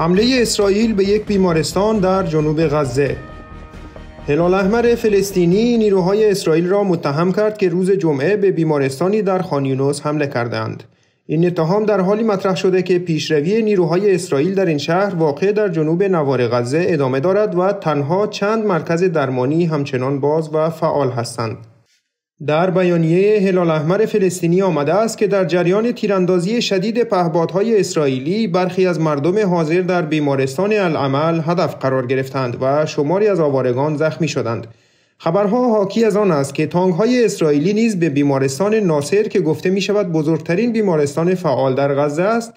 حمله اسرائیل به یک بیمارستان در جنوب غزه هلال احمر فلسطینی نیروهای اسرائیل را متهم کرد که روز جمعه به بیمارستانی در خانیونوس حمله کردند. این اتهام در حالی مطرح شده که پیشروی نیروهای اسرائیل در این شهر واقع در جنوب نوار غزه ادامه دارد و تنها چند مرکز درمانی همچنان باز و فعال هستند. در بیانیه هلال احمر فلسطینی آمده است که در جریان تیراندازی شدید پهبادهای اسرائیلی برخی از مردم حاضر در بیمارستان العمل هدف قرار گرفتند و شماری از آوارگان زخمی شدند. خبرها حاکی از آن است که تانگهای اسرائیلی نیز به بیمارستان ناصر که گفته می شود بزرگترین بیمارستان فعال در غزه است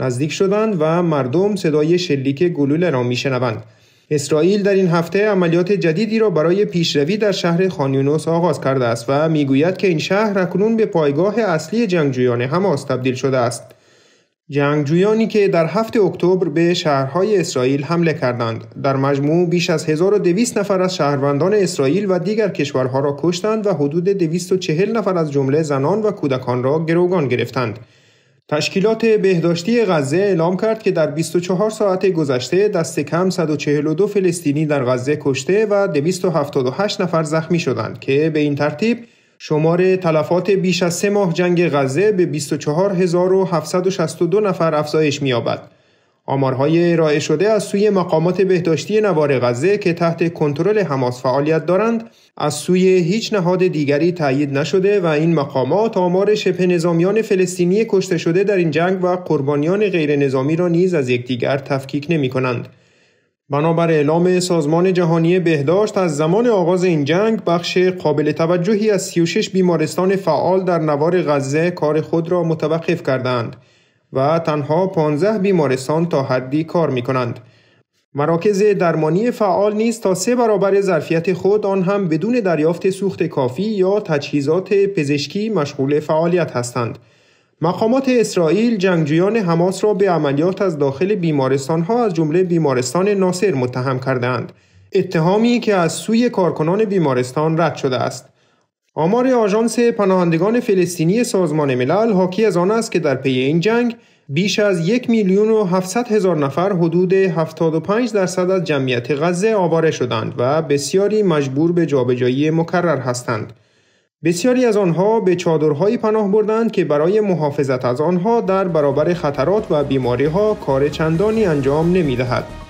نزدیک شدند و مردم صدای شلیک گلوله را می شنوند. اسرائیل در این هفته عملیات جدیدی را برای پیشروی در شهر خانیونوس آغاز کرده است و میگوید که این شهر اکنون به پایگاه اصلی جنگجویان حماس تبدیل شده است. جنگجویانی که در هفته اکتبر به شهرهای اسرائیل حمله کردند در مجموع بیش از 1200 نفر از شهروندان اسرائیل و دیگر کشورها را کشتند و حدود 240 نفر از جمله زنان و کودکان را گروگان گرفتند تشکیلات بهداشتی غزه اعلام کرد که در 24 ساعت گذشته دست کم 142 فلسطینی در غزه کشته و 278 نفر زخمی شدند که به این ترتیب شمار تلفات بیش از سه ماه جنگ غزه به 24762 نفر افزایش می‌یابد. آمارهای ارائه شده از سوی مقامات بهداشتی نوار غزه که تحت کنترل حماس فعالیت دارند از سوی هیچ نهاد دیگری تایید نشده و این مقامات آمار شبه نظامیان فلسطینی کشته شده در این جنگ و قربانیان غیر نظامی را نیز از یکدیگر تفکیک نمی کنند. بنابر اعلام سازمان جهانی بهداشت از زمان آغاز این جنگ بخش قابل توجهی از 36 بیمارستان فعال در نوار غزه کار خود را متوقف کردند. و تنها 15 بیمارستان تا حدی کار می کنند. مراکز درمانی فعال نیست تا سه برابر ظرفیت خود آن هم بدون دریافت سوخت کافی یا تجهیزات پزشکی مشغول فعالیت هستند. مقامات اسرائیل جنگجویان حماس را به عملیات از داخل بیمارستان ها از جمله بیمارستان ناصر متهم کردند. اتهامی که از سوی کارکنان بیمارستان رد شده است. آمار آژانس پناهندگان فلسطینی سازمان ملل حاکی از آن است که در پی این جنگ بیش از یک میلیون و هفتصد هزار نفر حدود 75 درصد از جمعیت غزه آواره شدند و بسیاری مجبور به جابجایی مکرر هستند. بسیاری از آنها به چادرهایی پناه بردند که برای محافظت از آنها در برابر خطرات و بیماری ها کار چندانی انجام نمی دهد.